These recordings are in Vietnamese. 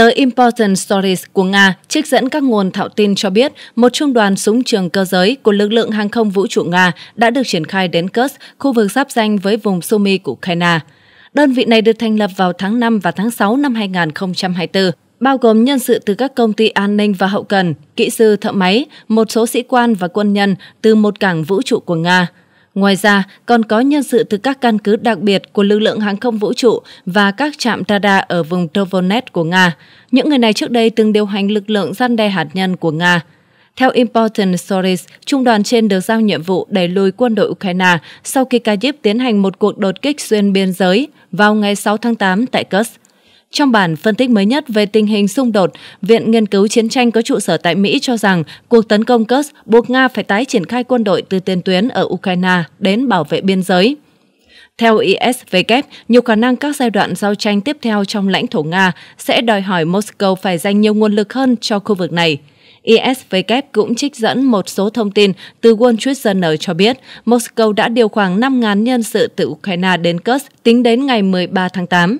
Tờ Important Stories của Nga trích dẫn các nguồn thạo tin cho biết một trung đoàn súng trường cơ giới của lực lượng hàng không vũ trụ Nga đã được triển khai đến Kursk, khu vực giáp danh với vùng Sumy của Ukraine. Đơn vị này được thành lập vào tháng 5 và tháng 6 năm 2024, bao gồm nhân sự từ các công ty an ninh và hậu cần, kỹ sư thợ máy, một số sĩ quan và quân nhân từ một cảng vũ trụ của Nga – Ngoài ra, còn có nhân sự từ các căn cứ đặc biệt của lực lượng hàng không vũ trụ và các trạm radar ở vùng Tovonet của Nga. Những người này trước đây từng điều hành lực lượng gian đe hạt nhân của Nga. Theo Important Stories, trung đoàn trên được giao nhiệm vụ đẩy lùi quân đội Ukraine sau khi Kyiv tiến hành một cuộc đột kích xuyên biên giới vào ngày 6 tháng 8 tại Kursk. Trong bản phân tích mới nhất về tình hình xung đột, Viện Nghiên cứu Chiến tranh có trụ sở tại Mỹ cho rằng cuộc tấn công Kursk buộc Nga phải tái triển khai quân đội từ tiền tuyến ở Ukraine đến bảo vệ biên giới. Theo ISW, nhiều khả năng các giai đoạn giao tranh tiếp theo trong lãnh thổ Nga sẽ đòi hỏi Moscow phải dành nhiều nguồn lực hơn cho khu vực này. ISW cũng trích dẫn một số thông tin từ Wall Street Journal cho biết Moscow đã điều khoảng 5.000 nhân sự từ Ukraine đến Kursk tính đến ngày 13 tháng 8.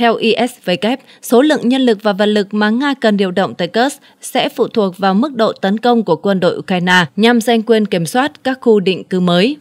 Theo ISW, số lượng nhân lực và vật lực mà Nga cần điều động tới Kursk sẽ phụ thuộc vào mức độ tấn công của quân đội Ukraine nhằm giành quyền kiểm soát các khu định cư mới.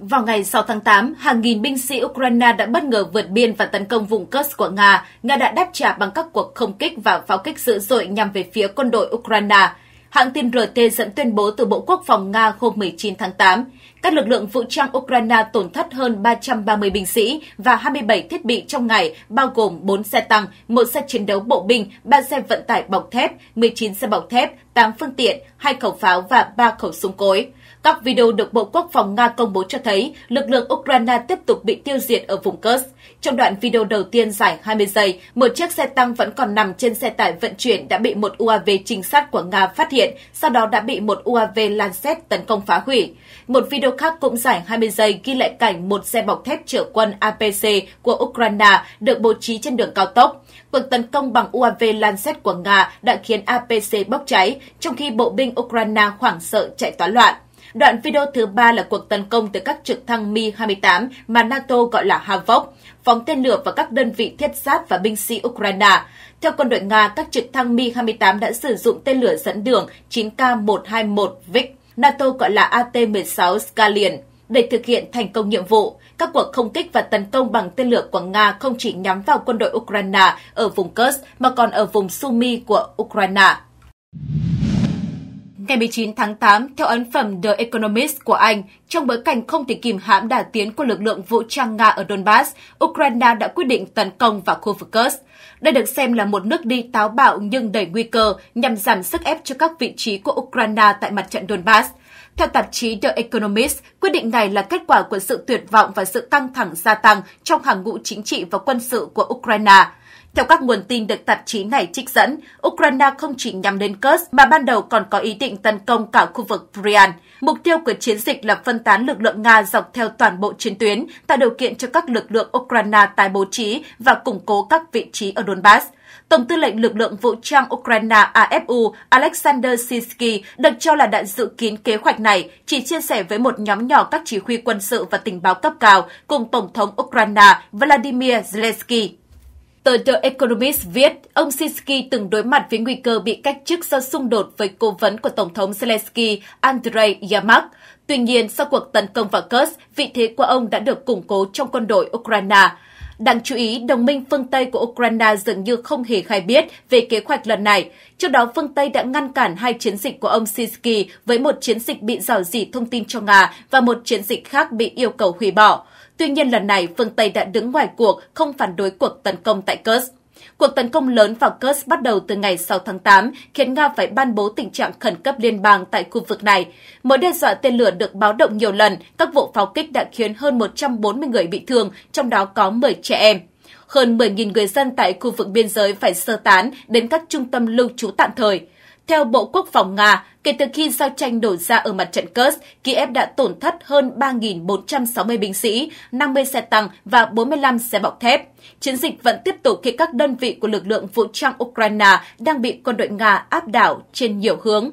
Vào ngày 6 tháng 8, hàng nghìn binh sĩ Ukraine đã bất ngờ vượt biên và tấn công vùng Kursk của Nga. Nga đã đáp trả bằng các cuộc không kích và pháo kích dữ dội nhằm về phía quân đội Ukraine. Hãng tin RT dẫn tuyên bố từ Bộ Quốc phòng Nga hôm 19 tháng 8 các lực lượng vũ trang Ukraine tổn thất hơn 330 binh sĩ và 27 thiết bị trong ngày, bao gồm 4 xe tăng, 1 xe chiến đấu bộ binh, 3 xe vận tải bọc thép, 19 xe bọc thép, 8 phương tiện, 2 khẩu pháo và 3 khẩu súng cối. Các video được Bộ Quốc phòng Nga công bố cho thấy lực lượng Ukraine tiếp tục bị tiêu diệt ở vùng Kursk. Trong đoạn video đầu tiên dài 20 giây, một chiếc xe tăng vẫn còn nằm trên xe tải vận chuyển đã bị một UAV trinh sát của Nga phát hiện, sau đó đã bị một UAV Lancet tấn công phá hủy. Một video khác cũng dài 20 giây ghi lại cảnh một xe bọc thép chở quân APC của Ukraine được bố trí trên đường cao tốc. Cuộc tấn công bằng UAV Lancet của Nga đã khiến APC bốc cháy, trong khi bộ binh Ukraine hoảng sợ chạy toán loạn. Đoạn video thứ ba là cuộc tấn công từ các trực thăng Mi-28 mà NATO gọi là Havok, phóng tên lửa vào các đơn vị thiết giáp và binh sĩ Ukraine. Theo quân đội Nga, các trực thăng Mi-28 đã sử dụng tên lửa dẫn đường 9K121 Vik, NATO gọi là AT-16 Scallion để thực hiện thành công nhiệm vụ. Các cuộc không kích và tấn công bằng tên lửa của Nga không chỉ nhắm vào quân đội Ukraine ở vùng Kursk mà còn ở vùng Sumy của Ukraine. Ngày 19 tháng 8, theo ấn phẩm The Economist của Anh, trong bối cảnh không thể kìm hãm đà tiến của lực lượng vũ trang Nga ở Donbass, Ukraine đã quyết định tấn công vào khu vực Kursk. Đây được xem là một nước đi táo bạo nhưng đầy nguy cơ nhằm giảm sức ép cho các vị trí của Ukraine tại mặt trận Donbass. Theo tạp chí The Economist, quyết định này là kết quả của sự tuyệt vọng và sự căng thẳng gia tăng trong hàng ngũ chính trị và quân sự của Ukraine. Theo các nguồn tin được tạp chí này trích dẫn, Ukraine không chỉ nhắm đến Kursk mà ban đầu còn có ý định tấn công cả khu vực Bryansk. Mục tiêu của chiến dịch là phân tán lực lượng Nga dọc theo toàn bộ chiến tuyến, tạo điều kiện cho các lực lượng Ukraine tái bố trí và củng cố các vị trí ở Donbass. Tổng tư lệnh lực lượng vũ trang Ukraine AFU Alexander Sinsky được cho là đã dự kiến kế hoạch này, chỉ chia sẻ với một nhóm nhỏ các chỉ huy quân sự và tình báo cấp cao cùng Tổng thống Ukraine Vladimir Zelensky. Tờ The Economist viết, ông Sinsky từng đối mặt với nguy cơ bị cách chức do xung đột với cố vấn của Tổng thống Zelensky Andrei Yamak. Tuy nhiên, sau cuộc tấn công vào Kursk, vị thế của ông đã được củng cố trong quân đội Ukraine. Đáng chú ý, đồng minh phương Tây của Ukraine dường như không hề khai biết về kế hoạch lần này. Trước đó, phương Tây đã ngăn cản hai chiến dịch của ông Sinsky với một chiến dịch bị rào rỉ thông tin cho Nga và một chiến dịch khác bị yêu cầu hủy bỏ. Tuy nhiên lần này, phương Tây đã đứng ngoài cuộc, không phản đối cuộc tấn công tại Kursk. Cuộc tấn công lớn vào Kursk bắt đầu từ ngày 6 tháng 8, khiến Nga phải ban bố tình trạng khẩn cấp liên bang tại khu vực này. Mối đe dọa tên lửa được báo động nhiều lần, các vụ pháo kích đã khiến hơn 140 người bị thương, trong đó có 10 trẻ em. Hơn 10.000 người dân tại khu vực biên giới phải sơ tán đến các trung tâm lưu trú tạm thời. Theo Bộ Quốc phòng Nga, kể từ khi giao tranh đổ ra ở mặt trận Kursk, Kiev đã tổn thất hơn 3.460 binh sĩ, 50 xe tăng và 45 xe bọc thép. Chiến dịch vẫn tiếp tục khi các đơn vị của lực lượng vũ trang Ukraine đang bị quân đội Nga áp đảo trên nhiều hướng.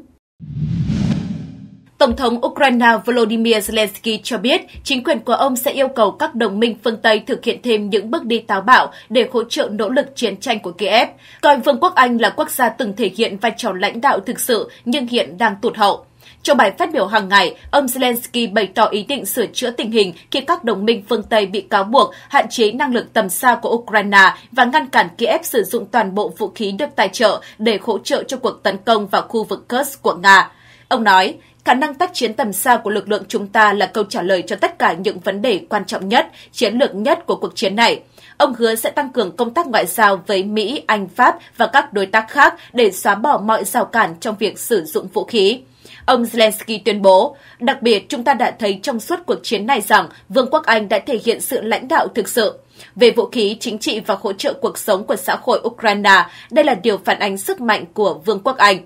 Tổng thống Ukraine Volodymyr Zelensky cho biết chính quyền của ông sẽ yêu cầu các đồng minh phương Tây thực hiện thêm những bước đi táo bạo để hỗ trợ nỗ lực chiến tranh của Kiev, coi Vương quốc Anh là quốc gia từng thể hiện vai trò lãnh đạo thực sự nhưng hiện đang tụt hậu. Trong bài phát biểu hàng ngày, ông Zelensky bày tỏ ý định sửa chữa tình hình khi các đồng minh phương Tây bị cáo buộc hạn chế năng lực tầm xa của Ukraine và ngăn cản Kiev sử dụng toàn bộ vũ khí được tài trợ để hỗ trợ cho cuộc tấn công vào khu vực Kursk của Nga. Ông nói, Khả năng tác chiến tầm xa của lực lượng chúng ta là câu trả lời cho tất cả những vấn đề quan trọng nhất, chiến lược nhất của cuộc chiến này. Ông hứa sẽ tăng cường công tác ngoại giao với Mỹ, Anh, Pháp và các đối tác khác để xóa bỏ mọi rào cản trong việc sử dụng vũ khí. Ông Zelensky tuyên bố, đặc biệt chúng ta đã thấy trong suốt cuộc chiến này rằng Vương quốc Anh đã thể hiện sự lãnh đạo thực sự. Về vũ khí chính trị và hỗ trợ cuộc sống của xã hội Ukraine, đây là điều phản ánh sức mạnh của Vương quốc Anh.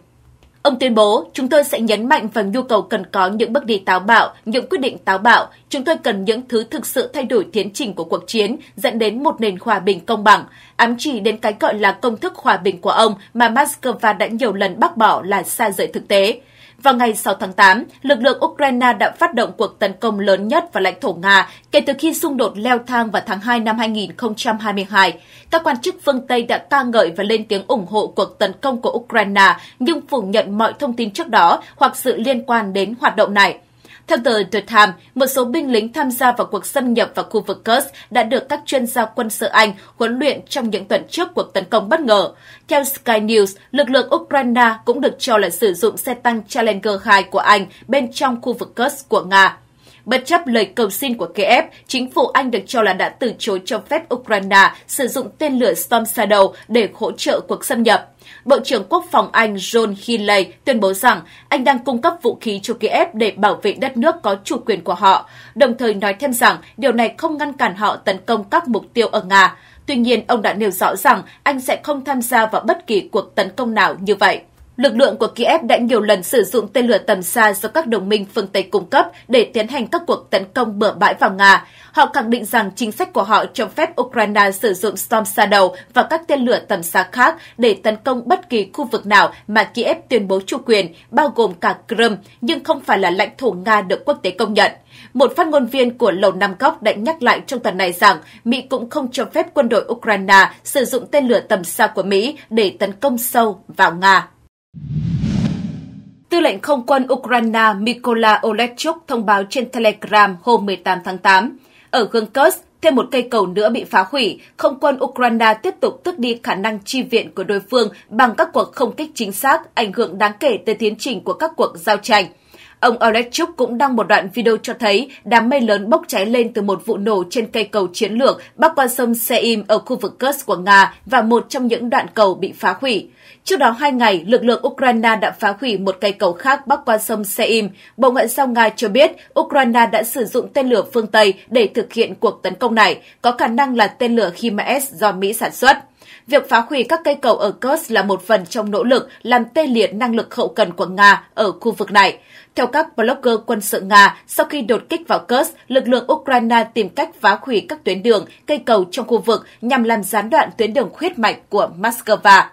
Ông tuyên bố, chúng tôi sẽ nhấn mạnh vào nhu cầu cần có những bước đi táo bạo, những quyết định táo bạo. Chúng tôi cần những thứ thực sự thay đổi tiến trình của cuộc chiến, dẫn đến một nền hòa bình công bằng. Ám chỉ đến cái gọi là công thức hòa bình của ông mà Moscow đã nhiều lần bác bỏ là xa rời thực tế. Vào ngày 6 tháng 8, lực lượng Ukraine đã phát động cuộc tấn công lớn nhất vào lãnh thổ Nga kể từ khi xung đột leo thang vào tháng 2 năm 2022. Các quan chức phương Tây đã ca ngợi và lên tiếng ủng hộ cuộc tấn công của Ukraine nhưng phủ nhận mọi thông tin trước đó hoặc sự liên quan đến hoạt động này. Theo tờ The Times, một số binh lính tham gia vào cuộc xâm nhập vào khu vực Kursk đã được các chuyên gia quân sự Anh huấn luyện trong những tuần trước cuộc tấn công bất ngờ. Theo Sky News, lực lượng Ukraine cũng được cho là sử dụng xe tăng Challenger 2 của Anh bên trong khu vực Kursk của Nga Bất chấp lời cầu xin của Kiev, chính phủ Anh được cho là đã từ chối cho phép Ukraine sử dụng tên lửa Storm Shadow để hỗ trợ cuộc xâm nhập. Bộ trưởng Quốc phòng Anh John Healey tuyên bố rằng Anh đang cung cấp vũ khí cho Kiev để bảo vệ đất nước có chủ quyền của họ, đồng thời nói thêm rằng điều này không ngăn cản họ tấn công các mục tiêu ở Nga. Tuy nhiên, ông đã nêu rõ rằng Anh sẽ không tham gia vào bất kỳ cuộc tấn công nào như vậy. Lực lượng của Kiev đã nhiều lần sử dụng tên lửa tầm xa do các đồng minh phương Tây cung cấp để tiến hành các cuộc tấn công bừa bãi vào Nga. Họ khẳng định rằng chính sách của họ cho phép Ukraine sử dụng Storm Shadow và các tên lửa tầm xa khác để tấn công bất kỳ khu vực nào mà Kiev tuyên bố chủ quyền, bao gồm cả Crimea, nhưng không phải là lãnh thổ Nga được quốc tế công nhận. Một phát ngôn viên của Lầu Năm Góc đã nhắc lại trong tuần này rằng Mỹ cũng không cho phép quân đội Ukraine sử dụng tên lửa tầm xa của Mỹ để tấn công sâu vào Nga. Tư lệnh không quân Ukraine Mykola Olechuk thông báo trên Telegram hôm 18 tháng 8. Ở gương Kursk, thêm một cây cầu nữa bị phá hủy, không quân Ukraine tiếp tục tước đi khả năng chi viện của đối phương bằng các cuộc không kích chính xác, ảnh hưởng đáng kể tới tiến trình của các cuộc giao tranh. Ông Olechuk cũng đăng một đoạn video cho thấy đám mây lớn bốc cháy lên từ một vụ nổ trên cây cầu chiến lược bắc qua sông Seim ở khu vực Kursk của Nga và một trong những đoạn cầu bị phá hủy. Trước đó hai ngày, lực lượng Ukraine đã phá hủy một cây cầu khác bắc qua sông Seim. Bộ Ngoại giao Nga cho biết Ukraine đã sử dụng tên lửa phương Tây để thực hiện cuộc tấn công này, có khả năng là tên lửa HIMARS do Mỹ sản xuất. Việc phá hủy các cây cầu ở Kursk là một phần trong nỗ lực làm tê liệt năng lực hậu cần của Nga ở khu vực này. Theo các blogger quân sự Nga, sau khi đột kích vào Kursk, lực lượng Ukraine tìm cách phá hủy các tuyến đường, cây cầu trong khu vực nhằm làm gián đoạn tuyến đường huyết mạch của Moscow.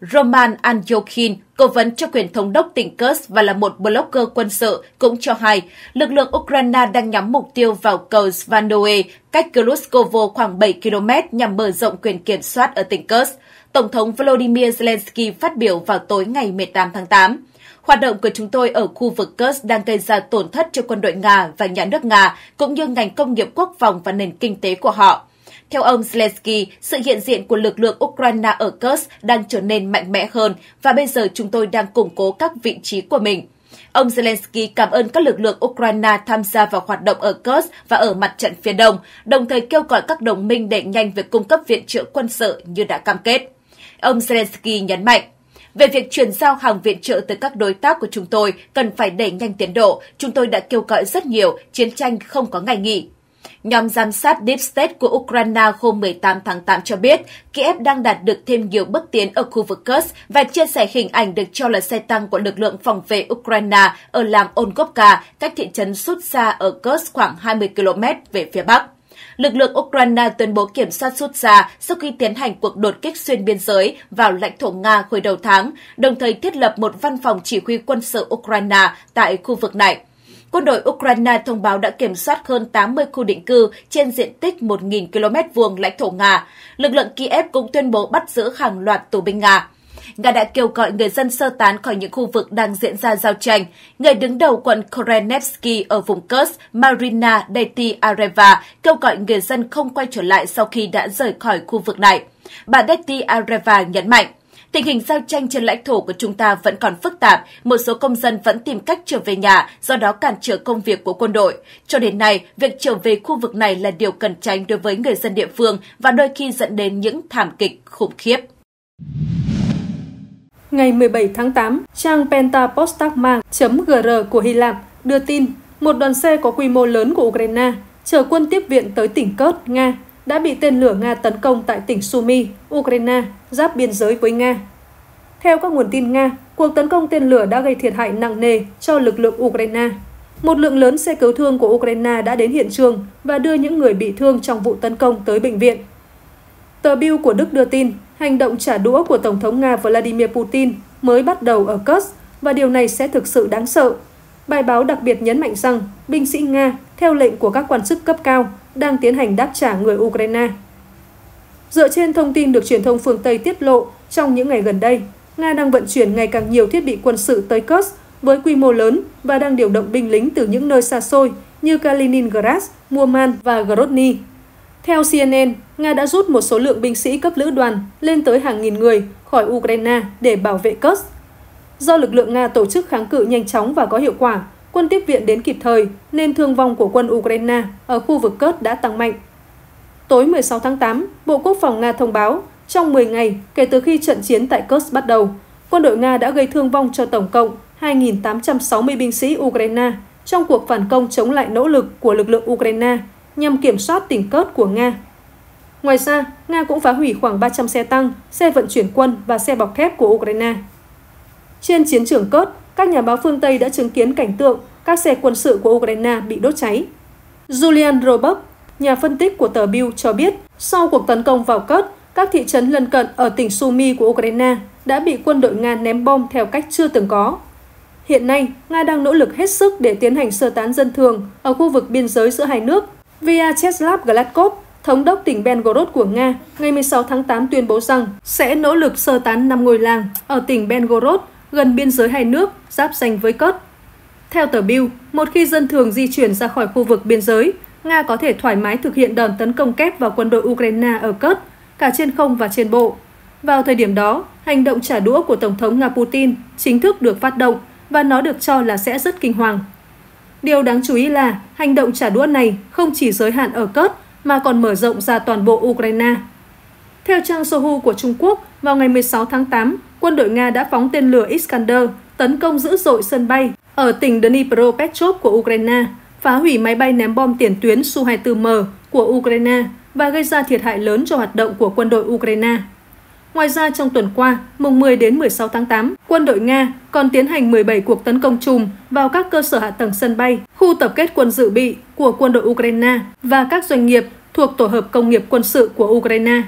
Roman Andyokin, cố vấn cho quyền thống đốc tỉnh Kursk và là một blogger quân sự, cũng cho hay lực lượng Ukraine đang nhắm mục tiêu vào cầu Svanoe, cách Kluskovo khoảng 7 km nhằm mở rộng quyền kiểm soát ở tỉnh Kursk. Tổng thống Volodymyr Zelensky phát biểu vào tối ngày 18 tháng 8. Hoạt động của chúng tôi ở khu vực Kursk đang gây ra tổn thất cho quân đội Nga và nhà nước Nga, cũng như ngành công nghiệp quốc phòng và nền kinh tế của họ. Theo ông Zelensky, sự hiện diện của lực lượng Ukraine ở Kursk đang trở nên mạnh mẽ hơn và bây giờ chúng tôi đang củng cố các vị trí của mình. Ông Zelensky cảm ơn các lực lượng Ukraine tham gia vào hoạt động ở Kursk và ở mặt trận phía đông, đồng thời kêu gọi các đồng minh đẩy nhanh việc cung cấp viện trợ quân sự như đã cam kết. Ông Zelensky nhấn mạnh, về việc chuyển giao hàng viện trợ tới các đối tác của chúng tôi cần phải đẩy nhanh tiến độ, chúng tôi đã kêu gọi rất nhiều, chiến tranh không có ngày nghỉ. Nhóm giám sát Deep State của Ukraine hôm 18 tháng 8 cho biết Kiev đang đạt được thêm nhiều bước tiến ở khu vực Kursk và chia sẻ hình ảnh được cho là xe tăng của lực lượng phòng vệ Ukraine ở làng Onkovka, cách thị trấn Sutsa ở Kursk khoảng 20 km về phía bắc. Lực lượng Ukraine tuyên bố kiểm soát Sutsa sau khi tiến hành cuộc đột kích xuyên biên giới vào lãnh thổ Nga hồi đầu tháng, đồng thời thiết lập một văn phòng chỉ huy quân sự Ukraine tại khu vực này. Quân đội Ukraine thông báo đã kiểm soát hơn 80 khu định cư trên diện tích 1.000 km vuông lãnh thổ Nga. Lực lượng Kiev cũng tuyên bố bắt giữ hàng loạt tù binh Nga. Nga đã kêu gọi người dân sơ tán khỏi những khu vực đang diễn ra giao tranh. Người đứng đầu quận Korenevsky ở vùng Kursk, Marina Deti Areva, kêu gọi người dân không quay trở lại sau khi đã rời khỏi khu vực này. Bà Deti Areva nhấn mạnh, Tình hình giao tranh trên lãnh thổ của chúng ta vẫn còn phức tạp, một số công dân vẫn tìm cách trở về nhà, do đó cản trở công việc của quân đội. Cho đến nay, việc trở về khu vực này là điều cần tránh đối với người dân địa phương và đôi khi dẫn đến những thảm kịch khủng khiếp. Ngày 17 tháng 8, trang pentapostagma.gr của Hy Lạp đưa tin một đoàn xe có quy mô lớn của Ukraine chở quân tiếp viện tới tỉnh Kớt, Nga đã bị tên lửa Nga tấn công tại tỉnh Sumy, Ukraine, giáp biên giới với Nga. Theo các nguồn tin Nga, cuộc tấn công tên lửa đã gây thiệt hại nặng nề cho lực lượng Ukraine. Một lượng lớn xe cứu thương của Ukraine đã đến hiện trường và đưa những người bị thương trong vụ tấn công tới bệnh viện. Tờ Bill của Đức đưa tin, hành động trả đũa của Tổng thống Nga Vladimir Putin mới bắt đầu ở Kursk và điều này sẽ thực sự đáng sợ Bài báo đặc biệt nhấn mạnh rằng binh sĩ Nga, theo lệnh của các quan chức cấp cao, đang tiến hành đáp trả người Ukraine. Dựa trên thông tin được truyền thông phương Tây tiết lộ, trong những ngày gần đây, Nga đang vận chuyển ngày càng nhiều thiết bị quân sự tới Kursk với quy mô lớn và đang điều động binh lính từ những nơi xa xôi như Kaliningrad, Murman và Grozny. Theo CNN, Nga đã rút một số lượng binh sĩ cấp lữ đoàn lên tới hàng nghìn người khỏi Ukraine để bảo vệ Kursk. Do lực lượng Nga tổ chức kháng cự nhanh chóng và có hiệu quả, quân tiếp viện đến kịp thời nên thương vong của quân Ukraine ở khu vực Cớt đã tăng mạnh. Tối 16 tháng 8, Bộ Quốc phòng Nga thông báo, trong 10 ngày kể từ khi trận chiến tại Kursk bắt đầu, quân đội Nga đã gây thương vong cho tổng cộng 2.860 binh sĩ Ukraine trong cuộc phản công chống lại nỗ lực của lực lượng Ukraine nhằm kiểm soát tỉnh Kursk của Nga. Ngoài ra, Nga cũng phá hủy khoảng 300 xe tăng, xe vận chuyển quân và xe bọc thép của Ukraine. Trên chiến trường Cốt, các nhà báo phương Tây đã chứng kiến cảnh tượng các xe quân sự của Ukraine bị đốt cháy. Julian Robert, nhà phân tích của tờ Bill cho biết, sau cuộc tấn công vào Cốt, các thị trấn lân cận ở tỉnh Sumy của Ukraine đã bị quân đội Nga ném bom theo cách chưa từng có. Hiện nay, Nga đang nỗ lực hết sức để tiến hành sơ tán dân thường ở khu vực biên giới giữa hai nước. Vyacheslav Gladkov, thống đốc tỉnh Belgorod của Nga, ngày 16 tháng 8 tuyên bố rằng sẽ nỗ lực sơ tán năm ngôi làng ở tỉnh Belgorod gần biên giới hai nước, giáp danh với Cớt. Theo tờ Bill, một khi dân thường di chuyển ra khỏi khu vực biên giới, Nga có thể thoải mái thực hiện đòn tấn công kép vào quân đội Ukraine ở Cớt, cả trên không và trên bộ. Vào thời điểm đó, hành động trả đũa của Tổng thống Nga Putin chính thức được phát động và nó được cho là sẽ rất kinh hoàng. Điều đáng chú ý là hành động trả đũa này không chỉ giới hạn ở Cớt mà còn mở rộng ra toàn bộ Ukraine. Theo trang Sohu của Trung Quốc, vào ngày 16 tháng 8, quân đội Nga đã phóng tên lửa Iskander tấn công dữ dội sân bay ở tỉnh Dnipropetrovsk của Ukraine, phá hủy máy bay ném bom tiền tuyến Su-24M của Ukraine và gây ra thiệt hại lớn cho hoạt động của quân đội Ukraine. Ngoài ra, trong tuần qua, mùng 10 đến 16 tháng 8, quân đội Nga còn tiến hành 17 cuộc tấn công chùm vào các cơ sở hạ tầng sân bay, khu tập kết quân dự bị của quân đội Ukraine và các doanh nghiệp thuộc tổ hợp công nghiệp quân sự của Ukraine.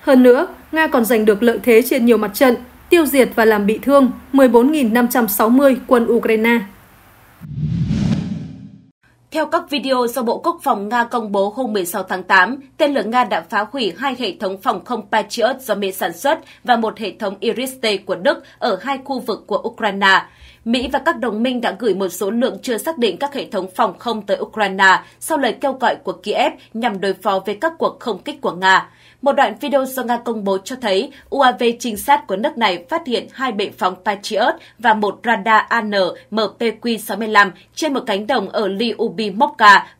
Hơn nữa, Nga còn giành được lợi thế trên nhiều mặt trận tiêu diệt và làm bị thương 14.560 quân Ukraine. Theo các video do Bộ Quốc phòng Nga công bố hôm 16 tháng 8, tên lửa Nga đã phá hủy hai hệ thống phòng không Patriot do Mỹ sản xuất và một hệ thống Iris-T của Đức ở hai khu vực của Ukraine. Mỹ và các đồng minh đã gửi một số lượng chưa xác định các hệ thống phòng không tới Ukraine sau lời kêu gọi của Kiev nhằm đối phó với các cuộc không kích của Nga. Một đoạn video do Nga công bố cho thấy UAV trinh sát của nước này phát hiện hai bệ phóng Patriot và một radar AN MPQ-65 trên một cánh đồng ở Liubi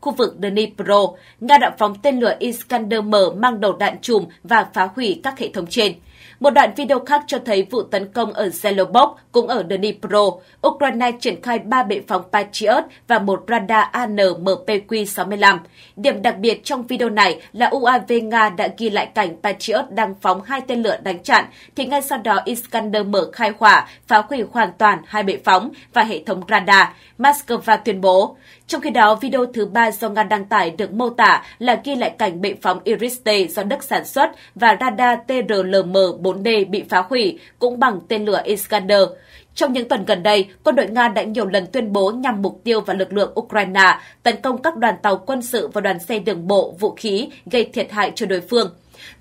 khu vực Dnipro. Nga đã phóng tên lửa Iskander M mang đầu đạn chùm và phá hủy các hệ thống trên. Một đoạn video khác cho thấy vụ tấn công ở Zelobok cũng ở Dnipro. Ukraine triển khai 3 bệ phóng Patriot và một radar ANMPQ-65. Điểm đặc biệt trong video này là UAV Nga đã ghi lại cảnh Patriot đang phóng hai tên lửa đánh chặn, thì ngay sau đó Iskander mở khai hỏa, phá hủy hoàn toàn hai bệ phóng và hệ thống radar. Moscow tuyên bố, trong khi đó, video thứ ba do Nga đăng tải được mô tả là ghi lại cảnh bệ phóng Iris T do Đức sản xuất và radar TRLM-4D bị phá hủy, cũng bằng tên lửa Iskander. Trong những tuần gần đây, quân đội Nga đã nhiều lần tuyên bố nhằm mục tiêu vào lực lượng Ukraine, tấn công các đoàn tàu quân sự và đoàn xe đường bộ, vũ khí gây thiệt hại cho đối phương.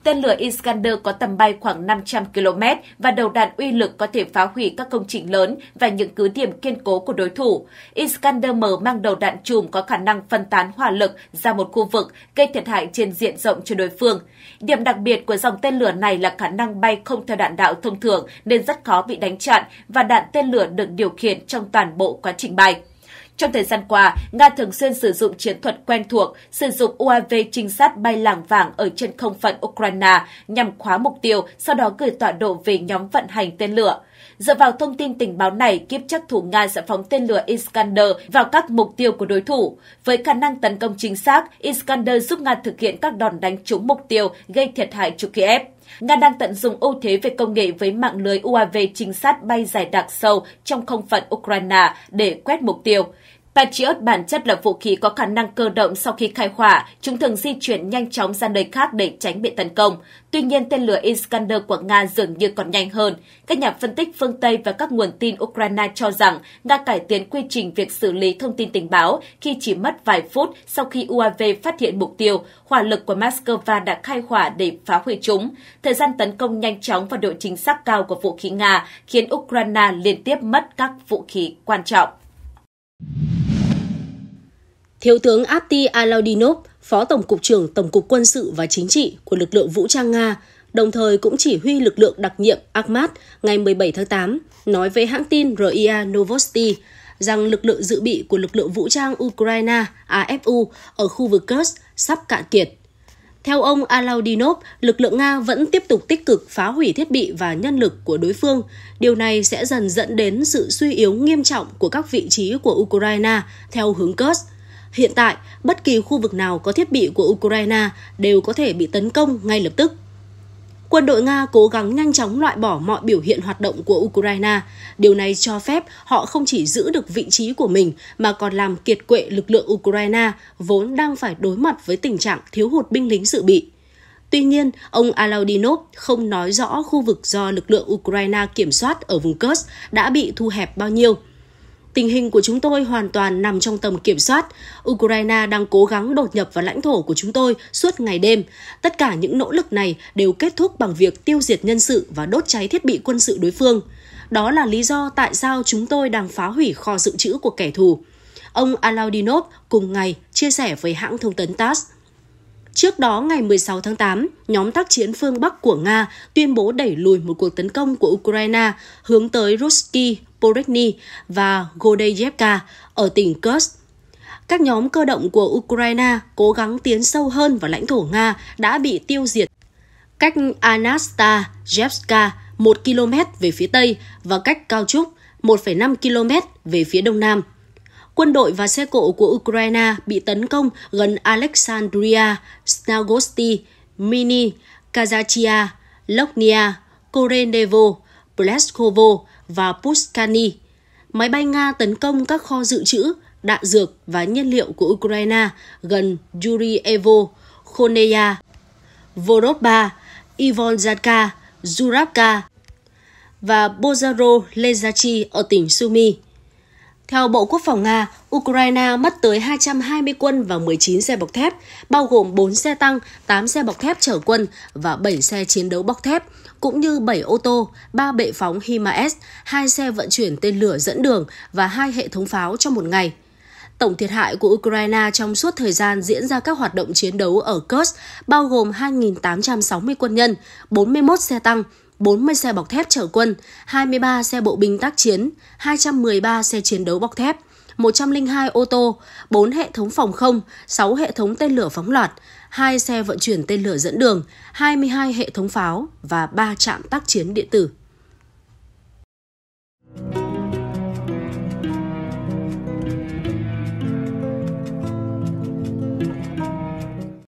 Tên lửa Iskander có tầm bay khoảng 500 km và đầu đạn uy lực có thể phá hủy các công trình lớn và những cứ điểm kiên cố của đối thủ. Iskander-M mang đầu đạn chùm có khả năng phân tán hỏa lực ra một khu vực, gây thiệt hại trên diện rộng cho đối phương. Điểm đặc biệt của dòng tên lửa này là khả năng bay không theo đạn đạo thông thường nên rất khó bị đánh chặn và đạn tên lửa được điều khiển trong toàn bộ quá trình bay. Trong thời gian qua, Nga thường xuyên sử dụng chiến thuật quen thuộc, sử dụng UAV trinh sát bay lảng vảng ở trên không phận Ukraine nhằm khóa mục tiêu, sau đó gửi tọa độ về nhóm vận hành tên lửa. Dựa vào thông tin tình báo này, kiếp chắc thủ Nga sẽ phóng tên lửa Iskander vào các mục tiêu của đối thủ. Với khả năng tấn công chính xác, Iskander giúp Nga thực hiện các đòn đánh trúng mục tiêu gây thiệt hại cho Kiev. Nga đang tận dụng ưu thế về công nghệ với mạng lưới UAV trinh sát bay dài đặc sâu trong không phận Ukraine để quét mục tiêu. Patriot bản chất là vũ khí có khả năng cơ động sau khi khai hỏa, chúng thường di chuyển nhanh chóng ra nơi khác để tránh bị tấn công. Tuy nhiên, tên lửa Iskander của Nga dường như còn nhanh hơn. Các nhà phân tích phương Tây và các nguồn tin Ukraine cho rằng Nga cải tiến quy trình việc xử lý thông tin tình báo khi chỉ mất vài phút sau khi UAV phát hiện mục tiêu, hỏa lực của Moscow đã khai hỏa để phá hủy chúng. Thời gian tấn công nhanh chóng và độ chính xác cao của vũ khí Nga khiến Ukraine liên tiếp mất các vũ khí quan trọng. Thiếu tướng Apti Alaudinov, Phó Tổng cục trưởng Tổng cục Quân sự và Chính trị của lực lượng vũ trang Nga, đồng thời cũng chỉ huy lực lượng đặc nhiệm Akhmat ngày 17 tháng 8, nói với hãng tin RIA Novosti rằng lực lượng dự bị của lực lượng vũ trang Ukraine AFU ở khu vực Kursk sắp cạn kiệt. Theo ông Alaudinov, lực lượng Nga vẫn tiếp tục tích cực phá hủy thiết bị và nhân lực của đối phương. Điều này sẽ dần dẫn đến sự suy yếu nghiêm trọng của các vị trí của Ukraine theo hướng Kursk Hiện tại, bất kỳ khu vực nào có thiết bị của Ukraine đều có thể bị tấn công ngay lập tức. Quân đội Nga cố gắng nhanh chóng loại bỏ mọi biểu hiện hoạt động của Ukraine. Điều này cho phép họ không chỉ giữ được vị trí của mình mà còn làm kiệt quệ lực lượng Ukraine vốn đang phải đối mặt với tình trạng thiếu hụt binh lính dự bị. Tuy nhiên, ông Alaudinov không nói rõ khu vực do lực lượng Ukraine kiểm soát ở vùng Kursk đã bị thu hẹp bao nhiêu – Tình hình của chúng tôi hoàn toàn nằm trong tầm kiểm soát. Ukraine đang cố gắng đột nhập vào lãnh thổ của chúng tôi suốt ngày đêm. Tất cả những nỗ lực này đều kết thúc bằng việc tiêu diệt nhân sự và đốt cháy thiết bị quân sự đối phương. Đó là lý do tại sao chúng tôi đang phá hủy kho dự trữ của kẻ thù. Ông Alaudinov cùng ngày chia sẻ với hãng thông tấn TASS. Trước đó, ngày 16 tháng 8, nhóm tác chiến phương Bắc của Nga tuyên bố đẩy lùi một cuộc tấn công của Ukraine hướng tới Ruski Porekny và Godeyevka ở tỉnh Kursk. Các nhóm cơ động của Ukraine cố gắng tiến sâu hơn vào lãnh thổ Nga đã bị tiêu diệt cách Anastasevska 1 km về phía Tây và cách Cao Trúc 1,5 km về phía Đông Nam. Quân đội và xe cộ của Ukraine bị tấn công gần Alexandria, Snagosti, Mini, Kazachia, Loknia, Korenevo, Pleskovo và Puskani. Máy bay Nga tấn công các kho dự trữ, đạn dược và nhiên liệu của Ukraine gần Yuryevo, Khoneya, Vorotba, Ivonzadka, Zuravka và Bozaro Lezachi ở tỉnh Sumy. Theo Bộ Quốc phòng Nga, Ukraine mất tới 220 quân và 19 xe bọc thép, bao gồm 4 xe tăng, 8 xe bọc thép chở quân và 7 xe chiến đấu bọc thép, cũng như 7 ô tô, 3 bệ phóng HIMARS, 2 xe vận chuyển tên lửa dẫn đường và 2 hệ thống pháo trong một ngày. Tổng thiệt hại của Ukraine trong suốt thời gian diễn ra các hoạt động chiến đấu ở Kursk bao gồm 2.860 quân nhân, 41 xe tăng, 40 xe bọc thép chở quân, 23 xe bộ binh tác chiến, 213 xe chiến đấu bọc thép, 102 ô tô, 4 hệ thống phòng không, 6 hệ thống tên lửa phóng loạt, 2 xe vận chuyển tên lửa dẫn đường, 22 hệ thống pháo và 3 trạm tác chiến điện tử.